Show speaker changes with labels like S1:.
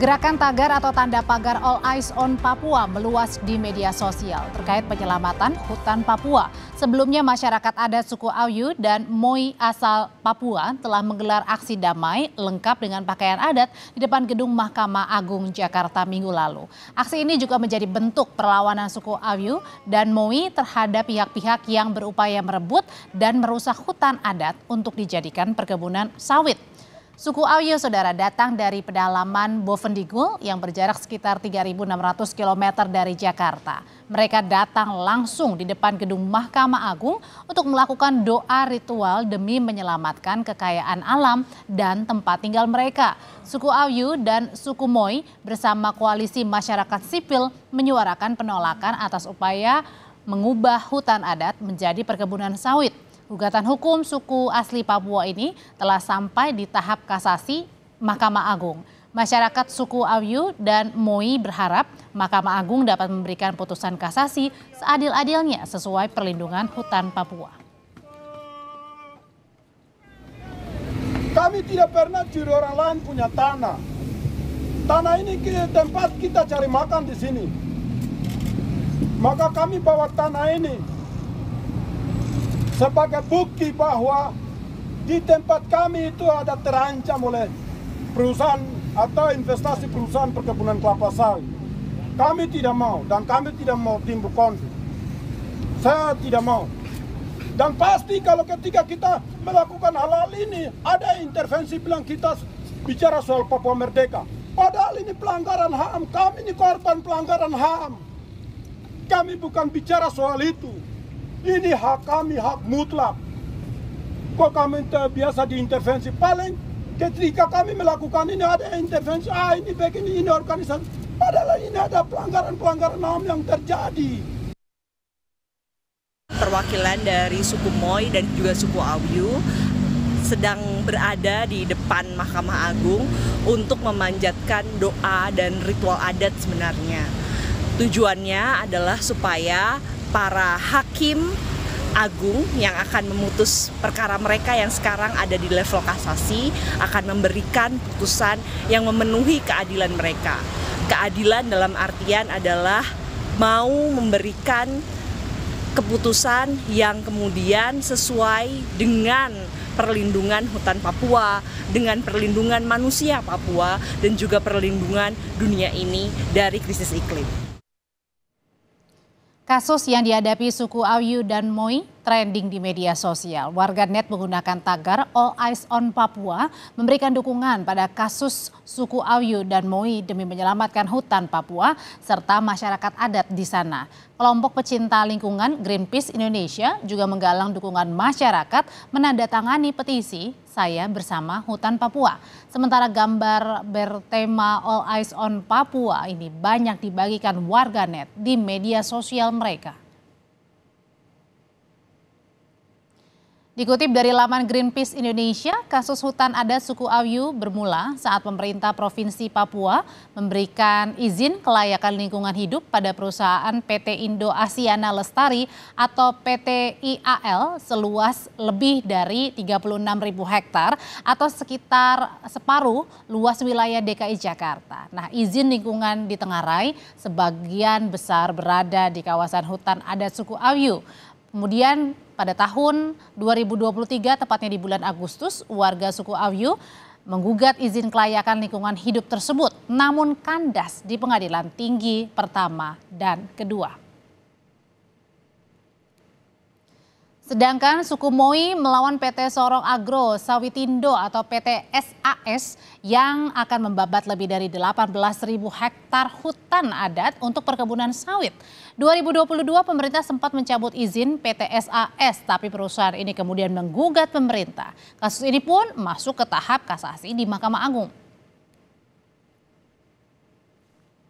S1: Gerakan tagar atau tanda pagar All Eyes on Papua meluas di media sosial terkait penyelamatan hutan Papua. Sebelumnya masyarakat adat suku Ayu dan Moi asal Papua telah menggelar aksi damai lengkap dengan pakaian adat di depan gedung Mahkamah Agung Jakarta minggu lalu. Aksi ini juga menjadi bentuk perlawanan suku Ayu dan Moi terhadap pihak-pihak yang berupaya merebut dan merusak hutan adat untuk dijadikan perkebunan sawit. Suku Awyo saudara datang dari pedalaman Bovendigul yang berjarak sekitar 3.600 km dari Jakarta. Mereka datang langsung di depan gedung Mahkamah Agung untuk melakukan doa ritual demi menyelamatkan kekayaan alam dan tempat tinggal mereka. Suku Awyo dan Suku Moi bersama koalisi masyarakat sipil menyuarakan penolakan atas upaya mengubah hutan adat menjadi perkebunan sawit. Gugatan hukum suku asli Papua ini telah sampai di tahap kasasi Mahkamah Agung. Masyarakat suku Ayu dan Moi berharap Mahkamah Agung dapat memberikan putusan kasasi seadil-adilnya sesuai perlindungan hutan Papua.
S2: Kami tidak pernah curi orang lain punya tanah. Tanah ini ke tempat kita cari makan di sini. Maka kami bawa tanah ini sebagai bukti bahwa di tempat kami itu ada terancam oleh perusahaan atau investasi perusahaan perkebunan kelapa sawit. Kami tidak mau dan kami tidak mau timbul konflik. Saya tidak mau. Dan pasti kalau ketika kita melakukan hal-hal ini ada intervensi bilang kita bicara soal Papua Merdeka. Padahal ini pelanggaran HAM, kami ini korban pelanggaran HAM. Kami bukan bicara soal itu. Ini hak kami, hak mutlak. Kok kami terbiasa diintervensi? Paling ketika kami melakukan ini ada intervensi, ah ini begini ini, ini organisasi. Padahal ini ada pelanggaran-pelanggaran HAM yang terjadi.
S3: Perwakilan dari suku Moy dan juga suku Awyu sedang berada di depan Mahkamah Agung untuk memanjatkan doa dan ritual adat sebenarnya. Tujuannya adalah supaya para hakim agung yang akan memutus perkara mereka yang sekarang ada di level kasasi akan memberikan putusan yang memenuhi keadilan mereka. Keadilan dalam artian adalah mau memberikan keputusan yang kemudian sesuai dengan perlindungan hutan Papua, dengan perlindungan manusia Papua, dan juga perlindungan dunia ini dari krisis iklim
S1: kasus yang dihadapi suku Ayu dan Moi? trending di media sosial. Warganet menggunakan tagar All Eyes on Papua memberikan dukungan pada kasus suku Ayu dan Moi demi menyelamatkan hutan Papua serta masyarakat adat di sana. Kelompok pecinta lingkungan Greenpeace Indonesia juga menggalang dukungan masyarakat menandatangani petisi Saya Bersama Hutan Papua. Sementara gambar bertema All Eyes on Papua ini banyak dibagikan warganet di media sosial mereka. Dikutip dari laman Greenpeace Indonesia, kasus hutan adat suku Ayu bermula saat pemerintah Provinsi Papua memberikan izin kelayakan lingkungan hidup pada perusahaan PT Indo Asiana Lestari atau PT IAL seluas lebih dari 36 ribu hektar atau sekitar separuh luas wilayah DKI Jakarta. Nah, izin lingkungan ditengarai sebagian besar berada di kawasan hutan adat suku Ayu. Kemudian pada tahun 2023, tepatnya di bulan Agustus, warga suku Awyu menggugat izin kelayakan lingkungan hidup tersebut, namun kandas di pengadilan tinggi pertama dan kedua. Sedangkan suku Moi melawan PT Sorong Agro Sawitindo atau PT SAS yang akan membabat lebih dari 18.000 hektar hutan adat untuk perkebunan sawit. 2022 pemerintah sempat mencabut izin PT SAS tapi perusahaan ini kemudian menggugat pemerintah. Kasus ini pun masuk ke tahap kasasi di Mahkamah Agung.